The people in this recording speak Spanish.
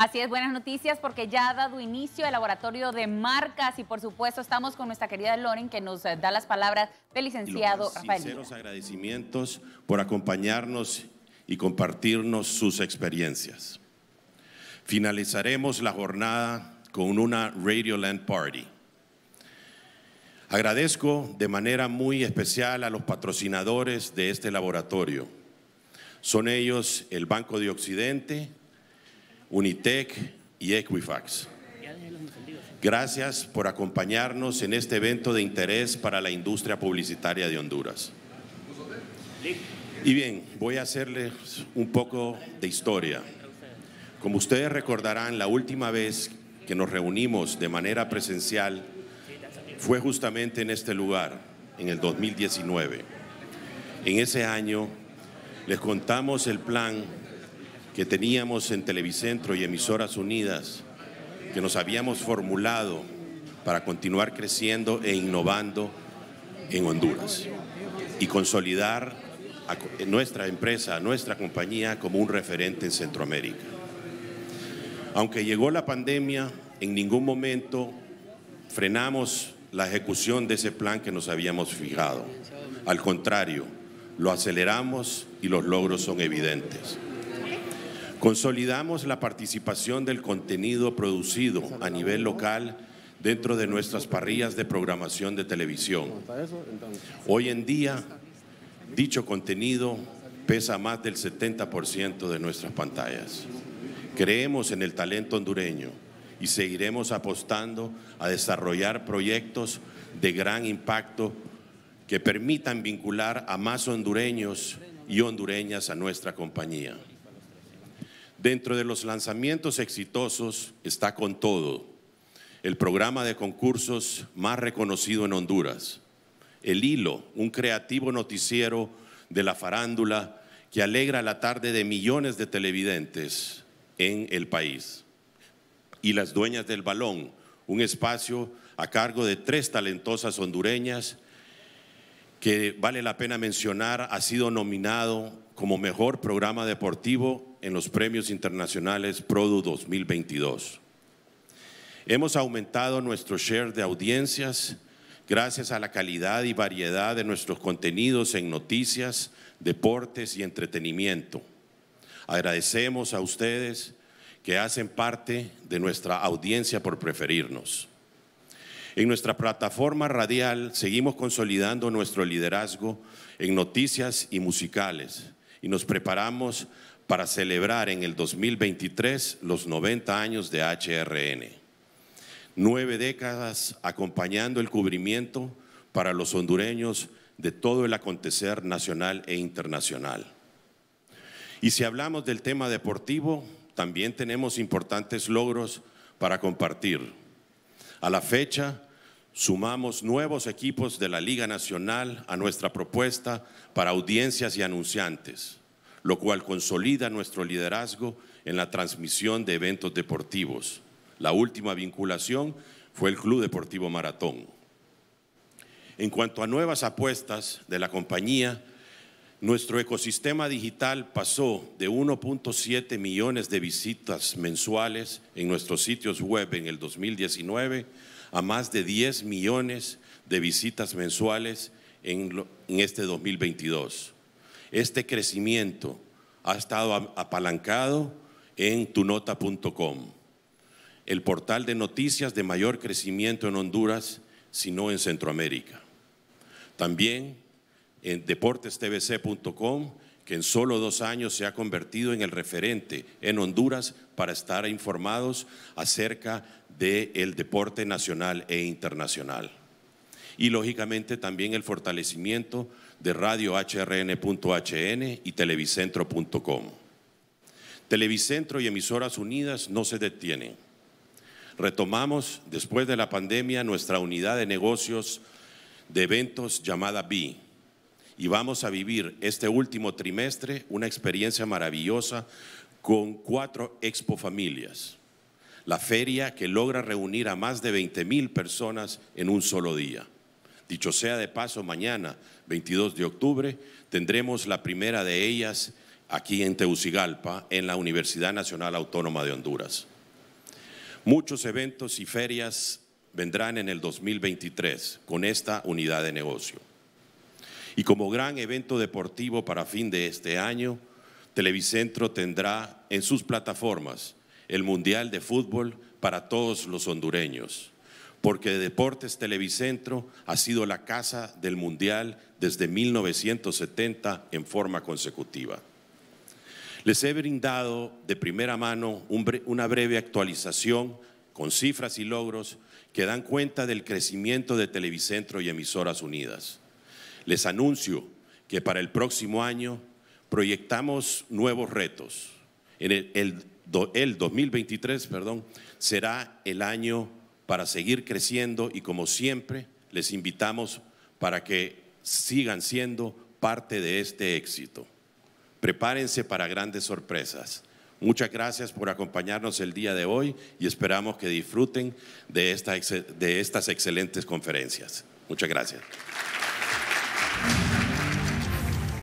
Así es, buenas noticias porque ya ha dado inicio el laboratorio de marcas y por supuesto estamos con nuestra querida Loren que nos eh, da las palabras del licenciado Rafael. Sinceros agradecimientos por acompañarnos y compartirnos sus experiencias. Finalizaremos la jornada con una Radioland Party. Agradezco de manera muy especial a los patrocinadores de este laboratorio. Son ellos el Banco de Occidente, Unitec y Equifax. Gracias por acompañarnos en este evento de interés para la industria publicitaria de Honduras. Y bien, voy a hacerles un poco de historia. Como ustedes recordarán, la última vez que nos reunimos de manera presencial fue justamente en este lugar, en el 2019. En ese año les contamos el plan que teníamos en Televicentro y Emisoras Unidas, que nos habíamos formulado para continuar creciendo e innovando en Honduras y consolidar nuestra empresa, nuestra compañía como un referente en Centroamérica. Aunque llegó la pandemia, en ningún momento frenamos la ejecución de ese plan que nos habíamos fijado. Al contrario, lo aceleramos y los logros son evidentes. Consolidamos la participación del contenido producido a nivel local dentro de nuestras parrillas de programación de televisión. Hoy en día, dicho contenido pesa más del 70% de nuestras pantallas. Creemos en el talento hondureño y seguiremos apostando a desarrollar proyectos de gran impacto que permitan vincular a más hondureños y hondureñas a nuestra compañía. Dentro de los lanzamientos exitosos está Con Todo, el programa de concursos más reconocido en Honduras. El Hilo, un creativo noticiero de la farándula que alegra la tarde de millones de televidentes en el país. Y Las Dueñas del Balón, un espacio a cargo de tres talentosas hondureñas que vale la pena mencionar, ha sido nominado como mejor programa deportivo en los premios internacionales PRODU 2022. Hemos aumentado nuestro share de audiencias gracias a la calidad y variedad de nuestros contenidos en noticias, deportes y entretenimiento. Agradecemos a ustedes que hacen parte de nuestra audiencia por preferirnos. En nuestra plataforma radial seguimos consolidando nuestro liderazgo en noticias y musicales y nos preparamos para celebrar en el 2023 los 90 años de HRN. Nueve décadas acompañando el cubrimiento para los hondureños de todo el acontecer nacional e internacional. Y si hablamos del tema deportivo, también tenemos importantes logros para compartir. A la fecha, sumamos nuevos equipos de la Liga Nacional a nuestra propuesta para audiencias y anunciantes lo cual consolida nuestro liderazgo en la transmisión de eventos deportivos. La última vinculación fue el Club Deportivo Maratón. En cuanto a nuevas apuestas de la compañía, nuestro ecosistema digital pasó de 1.7 millones de visitas mensuales en nuestros sitios web en el 2019 a más de 10 millones de visitas mensuales en, este 2022. Este crecimiento ha estado apalancado en tunota.com, el portal de noticias de mayor crecimiento en Honduras, sino en Centroamérica. También en deportestvc.com, que en solo dos años se ha convertido en el referente en Honduras para estar informados acerca del deporte nacional e internacional y lógicamente también el fortalecimiento de radio hrn.hn y televicentro.com. Televicentro y emisoras unidas no se detienen. Retomamos después de la pandemia nuestra unidad de negocios de eventos llamada BI y vamos a vivir este último trimestre una experiencia maravillosa con cuatro expofamilias, La feria que logra reunir a más de 20 mil personas en un solo día. Dicho sea de paso, mañana, 22 de octubre, tendremos la primera de ellas aquí en Tegucigalpa, en la Universidad Nacional Autónoma de Honduras. Muchos eventos y ferias vendrán en el 2023 con esta unidad de negocio. Y como gran evento deportivo para fin de este año, Televicentro tendrá en sus plataformas el Mundial de Fútbol para todos los hondureños porque Deportes Televicentro ha sido la casa del Mundial desde 1970 en forma consecutiva. Les he brindado de primera mano una breve actualización con cifras y logros que dan cuenta del crecimiento de Televicentro y Emisoras Unidas. Les anuncio que para el próximo año proyectamos nuevos retos. En el, el, el 2023 perdón, será el año para seguir creciendo y como siempre les invitamos para que sigan siendo parte de este éxito. Prepárense para grandes sorpresas. Muchas gracias por acompañarnos el día de hoy y esperamos que disfruten de, esta, de estas excelentes conferencias. Muchas gracias.